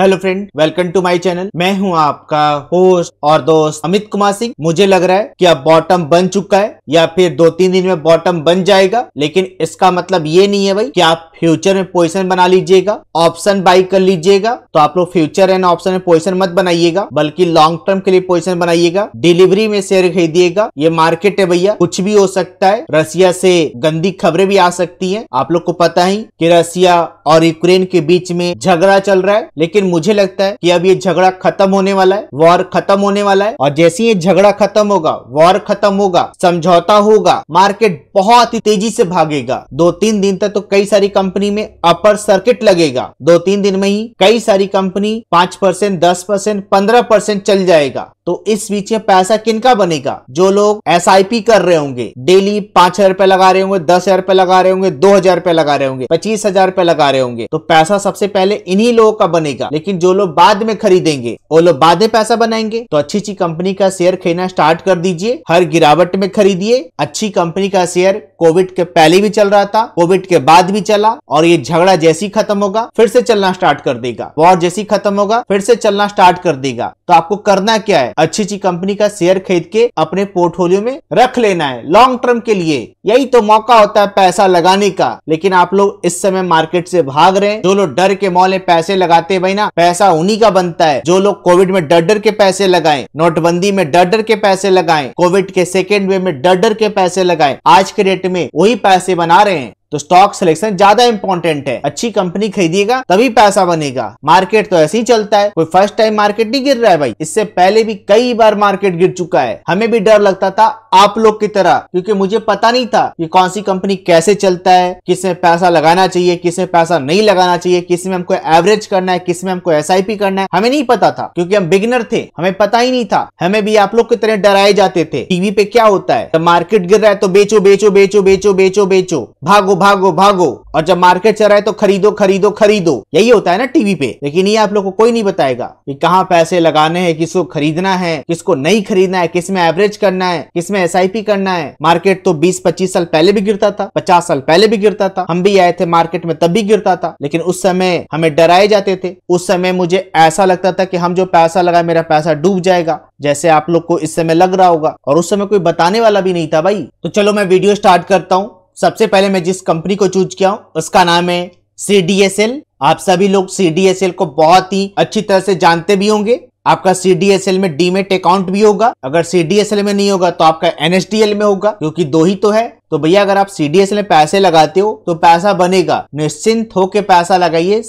hello friend welcome to my channel मैं हूं आपका होस्ट और दोस्त अमित कुमार सिंह मुझे लग रहा है कि अब बॉटम बन चुका है या फिर दो तीन दिन में बॉटम बन जाएगा लेकिन इसका मतलब ये नहीं है भाई कि आप फ्यूचर में पोजीशन बना लीजिएगा ऑप्शन बाई कर लीजिएगा तो आप लोग फ्यूचर एंड ऑप्शन में पोजिशन मत बनाइएगा बल्कि लॉन्ग टर्म के लिए पोजिशन बनाइएगा डिलीवरी में शेयर खरीदिएगा ये मार्केट है भैया कुछ भी हो सकता है रसिया से गंदी खबरें भी आ सकती है आप लोग को पता ही की रसिया और यूक्रेन के बीच में झगड़ा चल रहा है लेकिन मुझे लगता है कि अब ये झगड़ा खत्म होने वाला है वॉर खत्म होने वाला है और जैसे ये झगड़ा खत्म होगा वॉर खत्म होगा समझौता होगा मार्केट बहुत ही तेजी से भागेगा दो तीन दिन तक तो कई सारी कंपनी में अपर सर्किट लगेगा दो तीन दिन में ही कई सारी कंपनी पांच परसेंट दस परसेंट पंद्रह परसेंट चल जाएगा तो इस बीच में पैसा किनका बनेगा जो लोग एस कर रहे होंगे डेली पांच हजार रुपए लगा रहे होंगे दस हजार रुपए लगा रहे होंगे दो हजार रुपए लगा रहे होंगे पच्चीस हजार रुपए लगा रहे होंगे तो पैसा सबसे पहले इन्हीं लोगों का बनेगा लेकिन जो लोग बाद में खरीदेंगे वो लोग बाद में पैसा बनाएंगे तो अच्छी अच्छी कंपनी का शेयर खरीदना स्टार्ट कर दीजिए हर गिरावट में खरीदिए अच्छी कंपनी का शेयर कोविड के पहले भी चल रहा था कोविड के बाद भी चला और ये झगड़ा जैसी खत्म होगा फिर से चलना स्टार्ट कर देगा वॉर जैसी खत्म होगा फिर से चलना स्टार्ट कर देगा तो आपको करना क्या है अच्छी अच्छी कंपनी का शेयर खरीद के अपने पोर्टफोलियो में रख लेना है लॉन्ग टर्म के लिए यही तो मौका होता है पैसा लगाने का लेकिन आप लोग इस समय मार्केट से भाग रहे हैं जो लोग डर के मॉल में पैसे लगाते भाई ना पैसा उन्हीं का बनता है जो लोग कोविड में डर डर के पैसे लगाए नोटबंदी में डर डर के पैसे लगाए कोविड के सेकेंड वेव में डर डर के पैसे लगाए आज के डेट में वही पैसे बना रहे हैं तो स्टॉक सिलेक्शन ज्यादा इंपॉर्टेंट है अच्छी कंपनी खरीदिएगा तभी पैसा बनेगा मार्केट तो ऐसे ही चलता है कोई फर्स्ट टाइम मार्केट नहीं गिर रहा है भाई इससे पहले भी कई बार मार्केट गिर चुका है हमें भी डर लगता था आप लोग की तरह क्योंकि मुझे पता नहीं था कि कौन सी कंपनी कैसे चलता है किसमें पैसा लगाना चाहिए किसमें पैसा नहीं लगाना चाहिए किस में हमको एवरेज करना है किस में हमको एस करना है हमें नहीं पता था क्योंकि हम बिगिनर थे हमें पता ही नहीं था हमें भी आप लोग की तरह डराए जाते थे टीवी पे क्या होता है मार्केट गिर रहा है तो बेचो बेचो बेचो बेचो बेचो बेचो भागो भागो भागो और जब मार्केट चल रहा है तो खरीदो खरीदो खरीदो यही होता है ना टीवी पे लेकिन ये आप लोग को कोई नहीं बताएगा कि कहाँ पैसे लगाने हैं किसको खरीदना है किसको नहीं खरीदना है किसमें एवरेज करना है एस आई एस करना है मार्केट तो बीस पच्चीस साल पहले भी गिरता था पचास साल पहले भी गिरता था हम भी आए थे मार्केट में तब भी गिरता था लेकिन उस समय हमें डराए जाते थे उस समय मुझे ऐसा लगता था कि हम जो पैसा लगाए मेरा पैसा डूब जाएगा जैसे आप लोग को इस समय लग रहा होगा और उस समय कोई बताने वाला भी नहीं था भाई तो चलो मैं वीडियो स्टार्ट करता हूँ सबसे पहले मैं जिस कंपनी को चूज किया हूँ उसका नाम है सी आप सभी लोग सी को बहुत ही अच्छी तरह से जानते भी होंगे आपका सी में डीमेट अकाउंट भी होगा अगर सी में नहीं होगा तो आपका एनएसडीएल में होगा क्योंकि दो ही तो है तो भैया अगर आप एल में पैसे लगाते हो तो पैसा बनेगा निश्चिंत होके पैसा लगाइए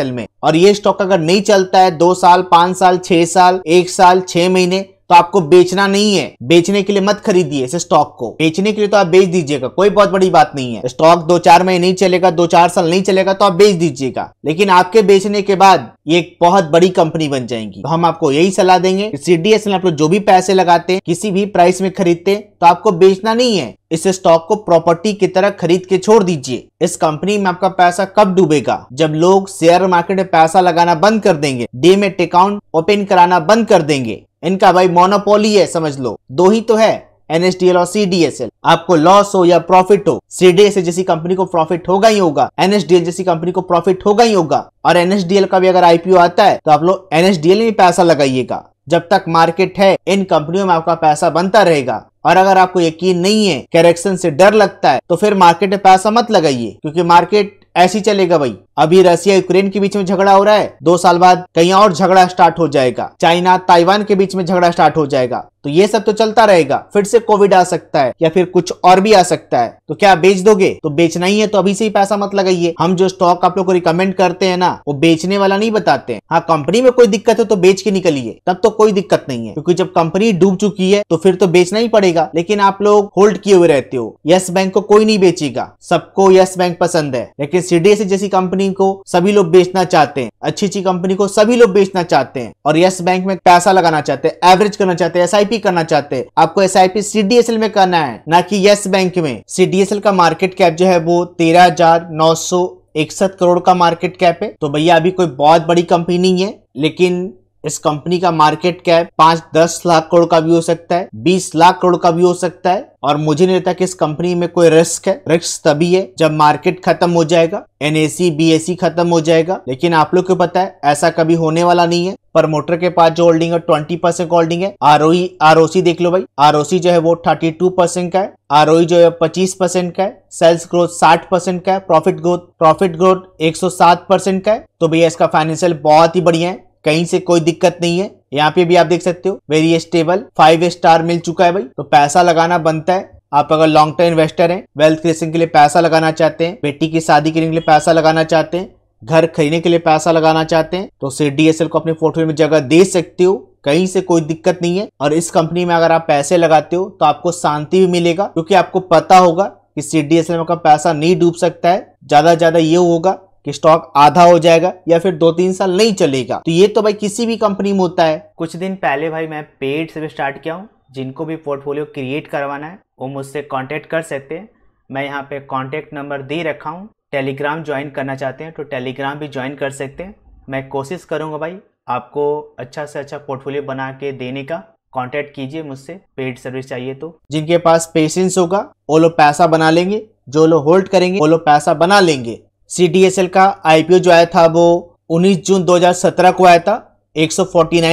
एल में और ये स्टॉक अगर नहीं चलता है दो साल पांच साल छह साल एक साल छह महीने तो आपको बेचना नहीं है बेचने के लिए मत खरीदिए इस स्टॉक को बेचने के लिए तो आप बेच दीजिएगा कोई बहुत बड़ी बात नहीं है स्टॉक दो चार महीने नहीं चलेगा दो चार साल नहीं चलेगा तो आप बेच दीजिएगा लेकिन आपके बेचने के बाद ये एक बहुत बड़ी कंपनी बन जाएगी तो हम आपको यही सलाह देंगे एस में आप लोग जो भी पैसे लगाते हैं किसी भी प्राइस में खरीदते तो आपको बेचना नहीं है इस स्टॉक को प्रॉपर्टी की तरह खरीद के छोड़ दीजिए इस कंपनी में आपका पैसा कब डूबेगा जब लोग शेयर मार्केट में पैसा लगाना बंद कर देंगे डीमेट अकाउंट ओपन कराना बंद कर देंगे इनका भाई मोनोपोली है समझ लो दो ही तो है एनएसडीएल और सीडीएसएल आपको लॉस हो या प्रॉफिट हो सीडीएसएल जैसी कंपनी को प्रॉफिट होगा ही होगा एनएसडीएल जैसी कंपनी को प्रॉफिट होगा ही होगा और एनएसडीएल का भी अगर आईपीओ आता है तो आप लोग एनएसडीएल में पैसा लगाइएगा जब तक मार्केट है इन कंपनियों में आपका पैसा बनता रहेगा और अगर आपको यकीन नहीं है करेक्शन से डर लगता है तो फिर मार्केट में पैसा मत लगाइए क्योंकि मार्केट ऐसी चलेगा भाई अभी रसिया यूक्रेन के बीच में झगड़ा हो रहा है दो साल बाद कहीं और झगड़ा स्टार्ट हो जाएगा चाइना ताइवान के बीच में झगड़ा स्टार्ट हो जाएगा तो ये सब तो चलता रहेगा फिर से कोविड आ सकता है या फिर कुछ और भी आ सकता है तो क्या बेच दोगे तो बेचना ही है तो अभी से ही पैसा मत लगाइए हम जो स्टॉक आप लोग को रिकमेंड करते हैं ना वो बेचने वाला नहीं बताते हैं हाँ कंपनी में कोई दिक्कत है तो बेच के निकलिए तब तो कोई दिक्कत नहीं है क्योंकि जब कंपनी डूब चुकी है तो फिर तो बेचना ही पड़ेगा लेकिन आप लोग होल्ड किए हुए रहते हो यस बैंक को कोई नहीं बेचेगा सबको यस बैंक पसंद है लेकिन सीडीएस जैसी कंपनी को सभी लोग बेचना चाहते हैं अच्छी अच्छी कंपनी को सभी लोग बेचना चाहते हैं और यस बैंक में पैसा लगाना चाहते हैं एवरेज करना चाहते हैं एस एनईएफटी करना चाहते हैं आपको एस आई पी में करना है ना कि यस बैंक में सी का मार्केट कैप जो है वो तेरह हजार नौ सौ इकसठ करोड़ का मार्केट कैप है तो भैया अभी कोई बहुत बड़ी कंपनी नहीं है लेकिन इस कंपनी का मार्केट कैप पांच दस लाख करोड़ का भी हो सकता है बीस लाख करोड़ का भी हो सकता है और मुझे नहीं लगता कि इस कंपनी में कोई रिस्क है रिस्क तभी है जब मार्केट खत्म हो जाएगा एनएसी बीएससी खत्म हो जाएगा लेकिन आप लोग को पता है ऐसा कभी होने वाला नहीं है प्रमोटर के पास जो होल्डिंग है ट्वेंटी परसेंट होल्डिंग है आर आरओसी देख लो भाई आरओसी जो है वो थर्टी टू परसेंट का है आरओई जो है पच्चीस परसेंट का है सेल्स ग्रोथ साठ परसेंट का है प्रॉफिट ग्रोथ प्रॉफिट ग्रोथ एक सौ सात परसेंट का है तो भैया इसका फाइनेंशियल बहुत ही बढ़िया है कहीं से कोई दिक्कत नहीं है यहाँ पे भी आप देख सकते हो वेरी स्टेबल फाइव स्टार मिल चुका है भाई तो पैसा लगाना बनता है आप अगर लॉन्ग टर्म इन्वेस्टर हैं वेल्थ क्रिएशन के लिए पैसा लगाना चाहते हैं बेटी की शादी करने के लिए पैसा लगाना चाहते हैं घर खरीदने के लिए पैसा लगाना चाहते हैं तो उसे डीएसएल को अपने पोर्टफोलियो में जगह दे सकते हो कहीं से कोई दिक्कत नहीं है और इस कंपनी में अगर आप पैसे लगाते हो तो आपको शांति भी मिलेगा क्योंकि आपको पता होगा कि सी डी एस एल का पैसा नहीं डूब सकता है ज्यादा ज्यादा ये होगा कि स्टॉक आधा हो जाएगा या फिर दो तीन साल नहीं चलेगा तो ये तो भाई किसी भी कंपनी में होता है कुछ दिन पहले भाई मैं पेड से भी स्टार्ट किया हूँ जिनको भी पोर्टफोलियो क्रिएट करवाना है वो मुझसे कॉन्टेक्ट कर सकते हैं मैं यहाँ पे कॉन्टेक्ट नंबर दे रखा हूँ टेलीग्राम ज्वाइन करना चाहते हैं तो टेलीग्राम भी ज्वाइन कर सकते हैं मैं कोशिश करूँगा भाई आपको अच्छा से अच्छा पोर्टफोलियो बना के देने का कांटेक्ट कीजिए मुझसे पेड सर्विस चाहिए तो जिनके पास पेशेंस होगा वो लोग पैसा बना लेंगे जो लोग होल्ड करेंगे वो लोग पैसा बना लेंगे सी का आईपीओ जो आया था वो 19 जून 2017 को आया था एक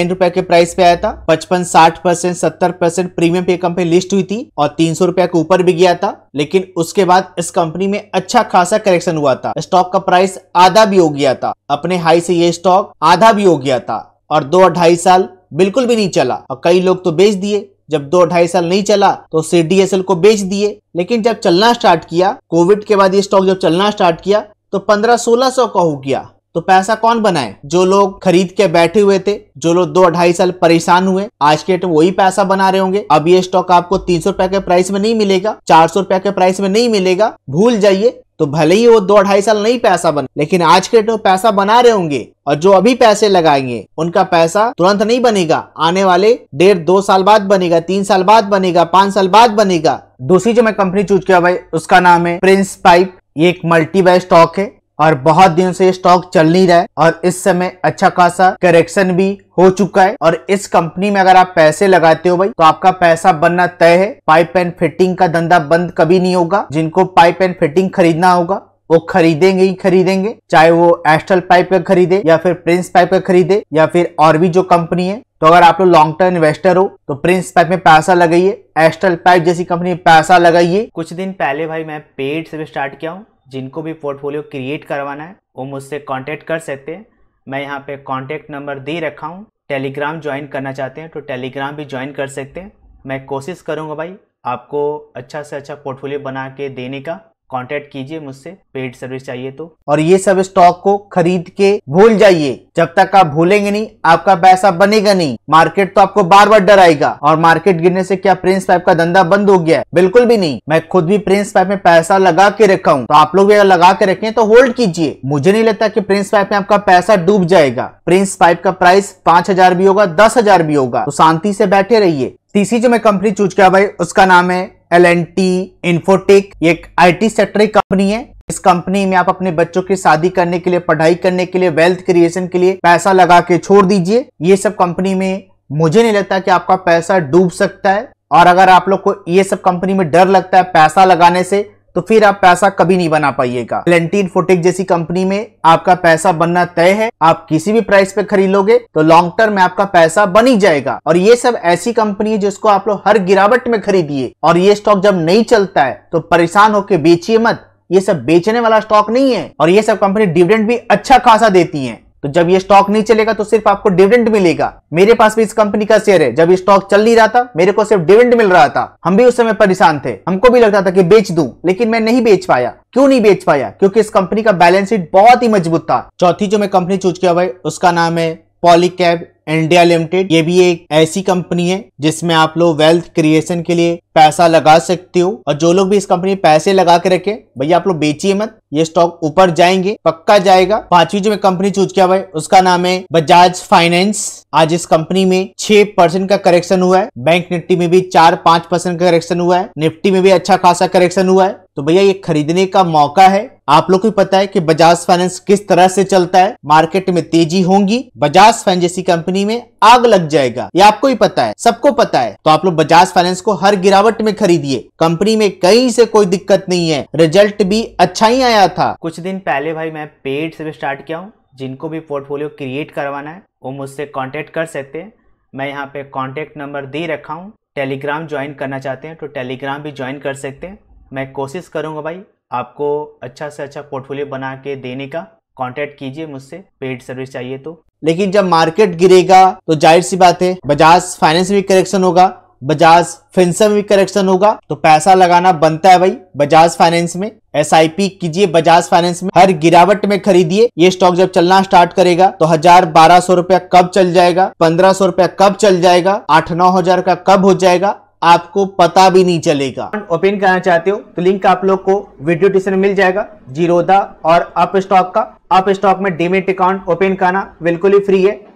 रुपए के प्राइस पे आया था पचपन साठ परसेंट सत्तर परसेंट प्रीमियम पे कंपनी लिस्ट हुई थी और तीन सौ रुपया के ऊपर भी गया था लेकिन उसके बाद इस कंपनी में अच्छा खासा करेक्शन हुआ था स्टॉक का प्राइस आधा भी हो गया था अपने हाई से ये स्टॉक आधा भी हो गया था और दो ढाई साल बिल्कुल भी नहीं चला और कई लोग तो बेच दिए जब दो ढाई साल नहीं चला तो सी को बेच दिए लेकिन जब चलना स्टार्ट किया कोविड के बाद ये स्टॉक जब चलना स्टार्ट किया तो पंद्रह सोलह सौ का हो गया तो पैसा कौन बनाए जो लोग खरीद के बैठे हुए थे जो लोग दो ढाई साल परेशान हुए आज के डेट में वही पैसा बना रहे होंगे अब ये स्टॉक आपको तीन सौ रुपए के प्राइस में नहीं मिलेगा चार सौ रुपए के प्राइस में नहीं मिलेगा भूल जाइए तो भले ही वो दो ढाई साल नहीं पैसा बने लेकिन आज के डेट में पैसा बना रहे होंगे और जो अभी पैसे लगाएंगे उनका पैसा तुरंत नहीं बनेगा आने वाले डेढ़ दो साल बाद बनेगा तीन साल बाद बनेगा पांच साल बाद बनेगा दूसरी जो मैं कंपनी चूज किया भाई उसका नाम है प्रिंस पाइप ये एक मल्टी बाय स्टॉक है और बहुत दिन से स्टॉक चल नहीं रहा है और इस समय अच्छा खासा करेक्शन भी हो चुका है और इस कंपनी में अगर आप पैसे लगाते हो भाई तो आपका पैसा बनना तय है पाइप एंड फिटिंग का धंधा बंद कभी नहीं होगा जिनको पाइप एंड फिटिंग खरीदना होगा वो खरीदेंगे ही खरीदेंगे चाहे वो एस्ट्रल पाइप का खरीदे या फिर प्रिंस पाइप का खरीदे या फिर और भी जो कंपनी है तो अगर आप लोग लॉन्ग टर्म इन्वेस्टर हो तो प्रिंस पाइप में पैसा लगाइए एस्ट्रल पाइप जैसी कंपनी में पैसा लगाइए कुछ दिन पहले भाई मैं पेड से भी स्टार्ट किया हूँ जिनको भी पोर्टफोलियो क्रिएट करवाना है वो मुझसे कॉन्टेक्ट कर सकते हैं मैं यहाँ पे कॉन्टेक्ट नंबर दे रखा हूँ टेलीग्राम ज्वाइन करना चाहते हैं तो टेलीग्राम भी ज्वाइन कर सकते हैं मैं कोशिश करूँगा भाई आपको अच्छा से अच्छा पोर्टफोलियो बना के देने का कांटेक्ट कीजिए मुझसे पेड सर्विस चाहिए तो और ये सब स्टॉक को खरीद के भूल जाइए जब तक आप भूलेंगे नहीं आपका पैसा बनेगा नहीं मार्केट तो आपको बार बार डराएगा और मार्केट गिरने से क्या प्रिंस पाइप का धंधा बंद हो गया है बिल्कुल भी नहीं मैं खुद भी प्रिंस पाइप में पैसा लगा के रखा हूँ तो आप लोग अगर लगा के रखे तो होल्ड कीजिए मुझे नहीं लगता की प्रिंस पाइप में आपका पैसा डूब जाएगा प्रिंस पाइप का प्राइस पांच हजार भी होगा दस हजार भी होगा तो शांति से बैठे रहिए तीसरी जो मैं कंपनी चूज किया भाई उसका नाम है एल एन टी इन्फोटेक ये एक आईटी सेक्टर की कंपनी है इस कंपनी में आप अपने बच्चों की शादी करने के लिए पढ़ाई करने के लिए वेल्थ क्रिएशन के लिए पैसा लगा के छोड़ दीजिए ये सब कंपनी में मुझे नहीं लगता कि आपका पैसा डूब सकता है और अगर आप लोग को ये सब कंपनी में डर लगता है पैसा लगाने से तो फिर आप पैसा कभी नहीं बना पाइएगा लेंटीन फोटेक जैसी कंपनी में आपका पैसा बनना तय है आप किसी भी प्राइस पे खरीद लोगे तो लॉन्ग टर्म में आपका पैसा बन ही जाएगा और ये सब ऐसी कंपनी है जिसको आप लोग हर गिरावट में खरीदिए और ये स्टॉक जब नहीं चलता है तो परेशान होकर बेचिए मत ये सब बेचने वाला स्टॉक नहीं है और ये सब कंपनी डिविडेंड भी अच्छा खासा देती है तो जब ये स्टॉक नहीं चलेगा तो सिर्फ आपको डिविडेंड मिलेगा मेरे पास भी इस कंपनी का शेयर है जब ये स्टॉक चल नहीं रहा था मेरे को सिर्फ डिविडेंड मिल रहा था हम भी उस समय परेशान थे हमको भी लगता था कि बेच दूं लेकिन मैं नहीं बेच पाया क्यों नहीं बेच पाया क्योंकि इस कंपनी का बैलेंस शीट बहुत ही मजबूत था चौथी जो मैं कंपनी चूज किया भाई उसका नाम है पॉलीकैब इंडिया लिमिटेड ये भी एक ऐसी कंपनी है जिसमें आप लोग वेल्थ क्रिएशन के लिए पैसा लगा सकते हो और जो लोग भी इस कंपनी में पैसे लगा के रखे भैया आप लोग बेचिए मत ये स्टॉक ऊपर जाएंगे पक्का जाएगा पांचवी जो मैं कंपनी चूज किया भाई उसका नाम है बजाज फाइनेंस आज इस कंपनी में छह परसेंट का करेक्शन हुआ है बैंक निफ्टी में भी चार पांच परसेंट का करेक्शन हुआ है निफ्टी में भी अच्छा खासा करेक्शन हुआ है तो भैया ये खरीदने का मौका है आप लोग को पता है कि बजाज फाइनेंस किस तरह से चलता है मार्केट में तेजी होंगी बजाज फाइनेंस जैसी कंपनी में आग लग जाएगा ये आपको ही पता है सबको पता है तो आप लोग बजाज फाइनेंस को हर गिरावट गिरावट में खरीदिए कंपनी में कहीं से कोई दिक्कत नहीं है रिजल्ट भी अच्छा ही आया था कुछ दिन पहले भाई मैं पेड से भी स्टार्ट किया हूँ जिनको भी पोर्टफोलियो क्रिएट करवाना है वो मुझसे कॉन्टेक्ट कर सकते हैं मैं यहाँ पे कॉन्टेक्ट नंबर दे रखा हूँ टेलीग्राम ज्वाइन करना चाहते हैं तो टेलीग्राम भी ज्वाइन कर सकते हैं मैं कोशिश करूंगा भाई आपको अच्छा से अच्छा पोर्टफोलियो बना के देने का कांटेक्ट कीजिए मुझसे पेड सर्विस चाहिए तो लेकिन जब मार्केट गिरेगा तो जाहिर सी बात है बजाज फाइनेंस में करेक्शन होगा बजाज फिंसर में भी करेक्शन होगा तो पैसा लगाना बनता है भाई बजाज फाइनेंस में एस आई पी कीजिए बजाज फाइनेंस में हर गिरावट में खरीदिए ये स्टॉक जब चलना स्टार्ट करेगा तो हजार बारह सौ रुपया कब चल जाएगा पंद्रह सौ रुपया कब चल जाएगा आठ नौ हजार का कब हो जाएगा आपको पता भी नहीं चलेगा ओपन करना चाहते हो तो लिंक आप लोग को वीडियो डिस्क्रिप्शन में मिल जाएगा जीरोदा और अप स्टॉक का अप स्टॉक में डीमेट अकाउंट ओपन करना बिल्कुल ही फ्री है